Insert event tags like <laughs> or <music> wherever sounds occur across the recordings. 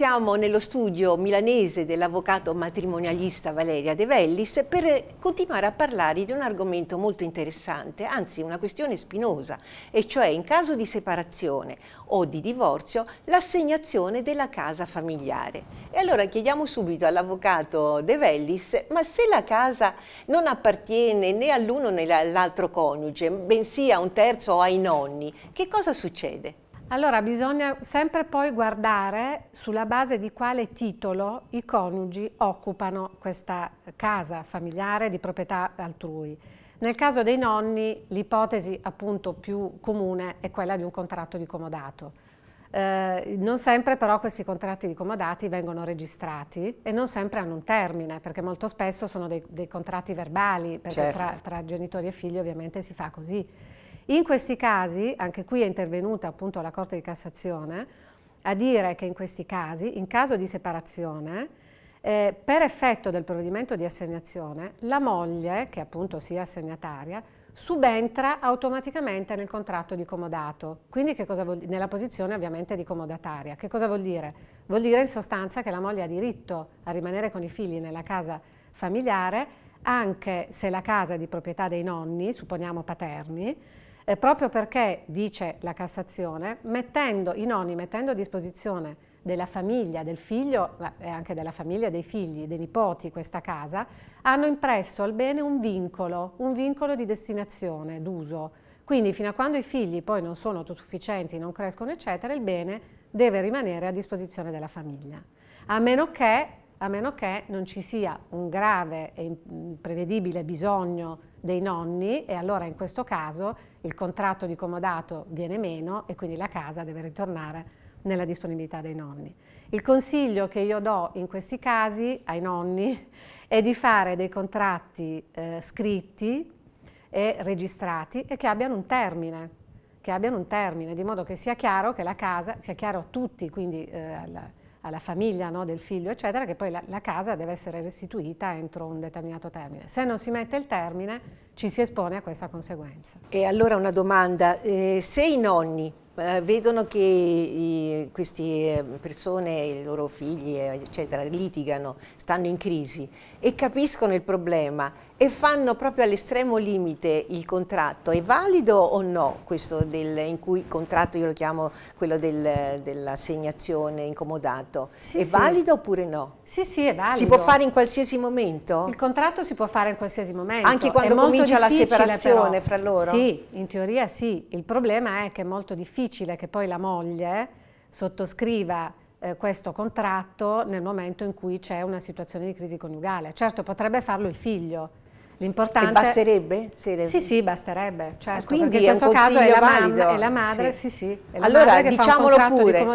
Siamo nello studio milanese dell'avvocato matrimonialista Valeria De Vellis per continuare a parlare di un argomento molto interessante, anzi una questione spinosa, e cioè in caso di separazione o di divorzio l'assegnazione della casa familiare. E allora chiediamo subito all'avvocato De Vellis, ma se la casa non appartiene né all'uno né all'altro coniuge, bensì a un terzo o ai nonni, che cosa succede? Allora bisogna sempre poi guardare sulla base di quale titolo i coniugi occupano questa casa familiare di proprietà altrui. Nel caso dei nonni l'ipotesi appunto più comune è quella di un contratto di comodato. Eh, non sempre però questi contratti di comodati vengono registrati e non sempre hanno un termine perché molto spesso sono dei, dei contratti verbali perché certo. tra, tra genitori e figli ovviamente si fa così. In questi casi, anche qui è intervenuta appunto la Corte di Cassazione, a dire che in questi casi, in caso di separazione, eh, per effetto del provvedimento di assegnazione, la moglie, che appunto sia assegnataria, subentra automaticamente nel contratto di comodato, quindi vuol, nella posizione ovviamente di comodataria. Che cosa vuol dire? Vuol dire in sostanza che la moglie ha diritto a rimanere con i figli nella casa familiare anche se la casa è di proprietà dei nonni, supponiamo paterni, eh, proprio perché, dice la Cassazione, mettendo, i nonni mettendo a disposizione della famiglia, del figlio e anche della famiglia, dei figli, dei nipoti questa casa, hanno impresso al bene un vincolo, un vincolo di destinazione, d'uso. Quindi fino a quando i figli poi non sono autosufficienti, non crescono eccetera, il bene deve rimanere a disposizione della famiglia. A meno che, a meno che non ci sia un grave e imprevedibile bisogno dei nonni e allora in questo caso il contratto di comodato viene meno e quindi la casa deve ritornare nella disponibilità dei nonni. Il consiglio che io do in questi casi ai nonni è di fare dei contratti eh, scritti e registrati e che abbiano un termine, che abbiano un termine, di modo che sia chiaro che la casa, sia chiaro a tutti, quindi eh, al, alla famiglia no, del figlio, eccetera, che poi la, la, casa deve essere restituita entro un determinato termine. Se non si mette il termine, ci si espone a questa conseguenza. E allora una domanda, eh, se i nonni eh, vedono che queste eh, persone, i loro figli, eh, eccetera, litigano, stanno in crisi e capiscono il problema, e fanno proprio all'estremo limite il contratto. È valido o no questo del, in cui contratto io lo chiamo quello del, dell'assegnazione incomodato? Sì, è sì. valido oppure no? Sì, sì, è valido. Si può fare in qualsiasi momento? Il contratto si può fare in qualsiasi momento. Anche quando è comincia la separazione però. fra loro? Sì, in teoria sì. Il problema è che è molto difficile che poi la moglie sottoscriva eh, questo contratto nel momento in cui c'è una situazione di crisi coniugale. Certo potrebbe farlo il figlio, L'importante... E basterebbe? Le... Sì, sì, basterebbe. Certo, ah, quindi è un consiglio è valido. Mamma, è la madre, sì, sì. sì allora, diciamolo pure,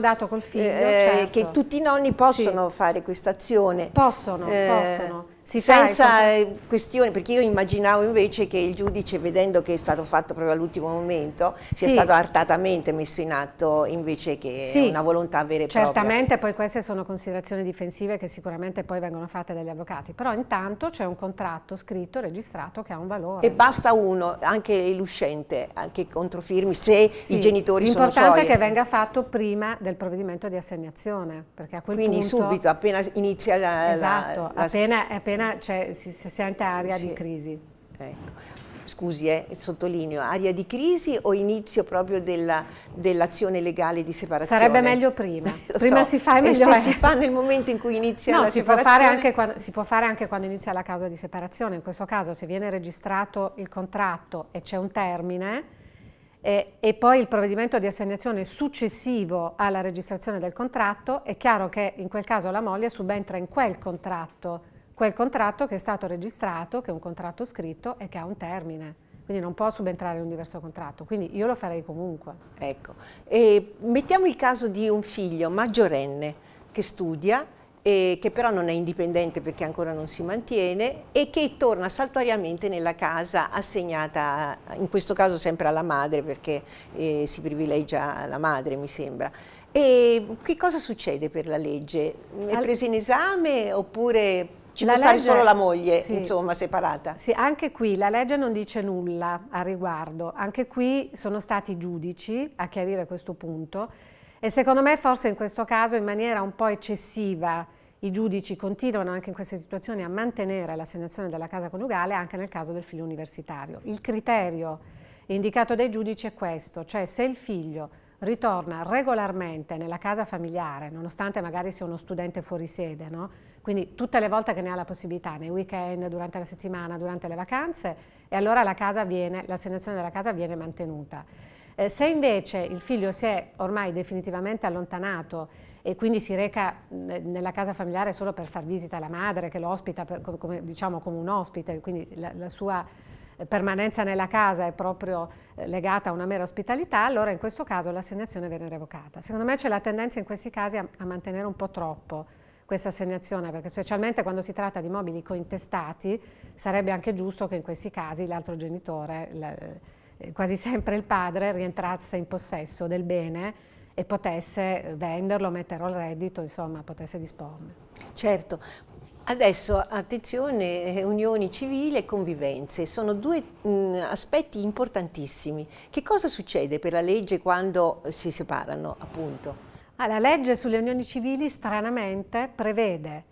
figlio, eh, certo. che tutti i nonni possono sì. fare questa azione. Possono, eh, possono. Si senza sai. Eh, questioni, perché io immaginavo invece che il giudice, vedendo che è stato fatto proprio all'ultimo momento, sia sì. stato artatamente messo in atto invece che sì. una volontà vera e Certamente, propria. Certamente poi queste sono considerazioni difensive che sicuramente poi vengono fatte dagli avvocati, però intanto c'è un contratto scritto, registrato che ha un valore. E basta uno, anche l'uscente, che controfirmi se sì. i genitori sono suoi. L'importante è che venga fatto prima del provvedimento di assegnazione, perché a quel Quindi punto... Quindi subito, appena inizia la... Esatto, la, la, appena, appena appena cioè, si, si sente aria sì. di crisi. Ecco scusi, eh, sottolineo, aria di crisi o inizio proprio dell'azione dell legale di separazione? Sarebbe meglio prima. <laughs> prima so. si fa è meglio. E se è. si fa nel momento in cui inizia no, la si separazione? Può quando, si può fare anche quando inizia la causa di separazione. In questo caso, se viene registrato il contratto e c'è un termine, eh, e poi il provvedimento di assegnazione successivo alla registrazione del contratto, è chiaro che in quel caso la moglie subentra in quel contratto quel contratto che è stato registrato, che è un contratto scritto e che ha un termine. Quindi non può subentrare in un diverso contratto, quindi io lo farei comunque. Ecco, e mettiamo il caso di un figlio maggiorenne che studia, eh, che però non è indipendente perché ancora non si mantiene e che torna saltuariamente nella casa assegnata, in questo caso sempre alla madre perché eh, si privilegia la madre mi sembra. E che cosa succede per la legge? È presa in esame oppure ci la può legge, stare solo la moglie, sì, insomma, separata. Sì, anche qui la legge non dice nulla a riguardo, anche qui sono stati i giudici a chiarire questo punto e secondo me forse in questo caso in maniera un po' eccessiva i giudici continuano anche in queste situazioni a mantenere l'assegnazione della casa coniugale anche nel caso del figlio universitario. Il criterio indicato dai giudici è questo, cioè se il figlio ritorna regolarmente nella casa familiare, nonostante magari sia uno studente fuori sede, no? quindi tutte le volte che ne ha la possibilità, nei weekend, durante la settimana, durante le vacanze, e allora l'assegnazione della casa viene mantenuta. Eh, se invece il figlio si è ormai definitivamente allontanato e quindi si reca nella casa familiare solo per far visita alla madre che lo ospita per, come, diciamo, come un ospite, quindi la, la sua permanenza nella casa è proprio eh, legata a una mera ospitalità, allora in questo caso l'assegnazione viene revocata. Secondo me c'è la tendenza in questi casi a, a mantenere un po' troppo questa assegnazione, perché specialmente quando si tratta di mobili cointestati sarebbe anche giusto che in questi casi l'altro genitore, la, eh, quasi sempre il padre, rientrasse in possesso del bene e potesse eh, venderlo, metterlo al reddito, insomma potesse disporne. Certo, Adesso attenzione, eh, unioni civili e convivenze, sono due mh, mm, aspetti importantissimi. Che cosa succede per la legge quando si separano appunto? Ah, la legge sulle unioni civili stranamente prevede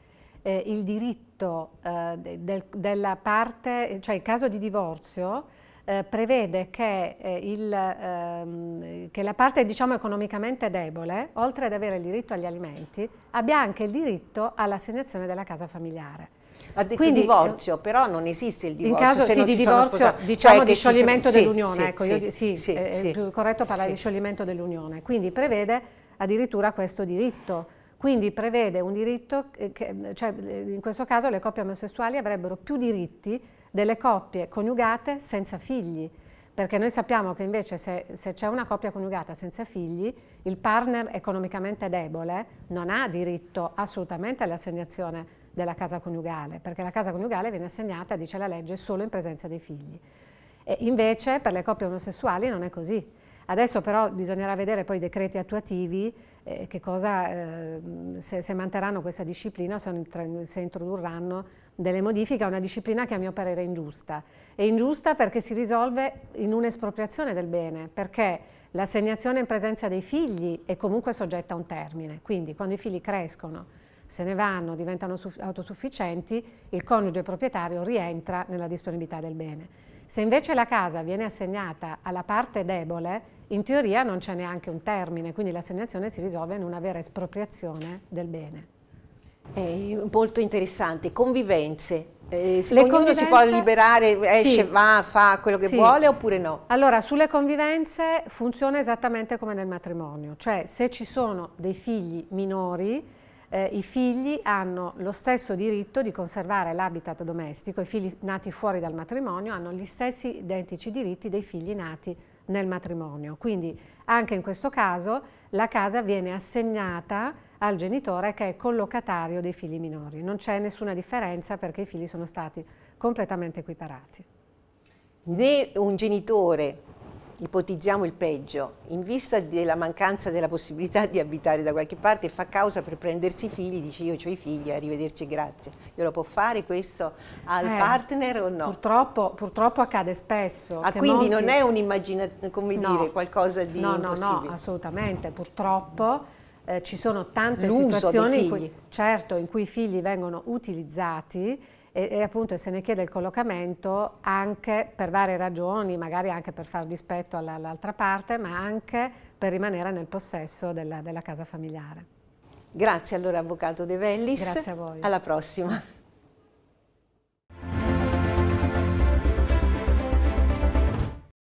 eh, il diritto eh, del, della parte, cioè il caso di divorzio, eh, prevede che, eh, il, ehm, che, la parte diciamo, economicamente debole, oltre ad avere il diritto agli alimenti, abbia anche il diritto all'assegnazione della casa familiare. Ha detto Quindi, divorzio, eh, però non esiste il divorzio in caso, se sì, non di divorzio, cioè, Diciamo cioè di scioglimento si... dell'unione, sì, ecco, sì, io, sì, sì, è eh, più eh, corretto parlare di scioglimento dell'unione. Quindi prevede addirittura questo diritto quindi prevede un diritto, eh, che, eh, cioè eh, in questo caso le coppie omosessuali avrebbero più diritti delle coppie coniugate senza figli, perché noi sappiamo che invece se, se c'è una coppia coniugata senza figli, il partner economicamente debole non ha diritto assolutamente all'assegnazione della casa coniugale, perché la casa coniugale viene assegnata, dice la legge, solo in presenza dei figli. E invece per le coppie omosessuali non è così. Adesso però bisognerà vedere poi i decreti attuativi eh, che cosa, eh, se, se, manterranno questa disciplina, se, introdurranno delle modifiche a una disciplina che a mio parere è ingiusta. È ingiusta perché si risolve in un'espropriazione del bene, perché l'assegnazione in presenza dei figli è comunque soggetta a un termine, quindi quando i figli crescono, se ne vanno, diventano autosufficienti, il coniuge proprietario rientra nella disponibilità del bene. Se invece la casa viene assegnata alla parte debole, in teoria non c'è neanche un termine, quindi l'assegnazione si risolve in una vera espropriazione del bene. Eh, molto interessante, convivenze. Eh, le ognuno convivenze, si può liberare, esce, sì, va, fa quello che sì. vuole oppure no? Allora, sulle convivenze funziona esattamente come nel matrimonio, cioè se ci sono dei figli minori, eh, i figli hanno lo stesso diritto di conservare l'habitat domestico, i figli nati fuori dal matrimonio hanno gli stessi identici diritti dei figli nati fuori nel matrimonio. Quindi anche in questo caso la casa viene assegnata al genitore che è collocatario dei figli minori. Non c'è nessuna differenza perché i figli sono stati completamente equiparati. Né un genitore ipotizziamo il peggio, in vista della mancanza della possibilità di abitare da qualche parte, fa causa per prendersi i figli, dice io ho i figli, arrivederci, grazie. Glielo può fare questo al eh, partner o no? Purtroppo, purtroppo accade spesso. Ah, quindi molti... non è un'immaginazione, come no, dire, qualcosa di no, No, no, assolutamente, purtroppo. Eh, ci sono tante situazioni in cui, certo, in cui i figli vengono utilizzati e, e appunto se ne chiede il collocamento anche per varie ragioni, magari anche per far dispetto all'altra parte, ma anche per rimanere nel possesso della, della casa familiare. Grazie allora Avvocato De Vellis. Grazie a voi. Alla prossima.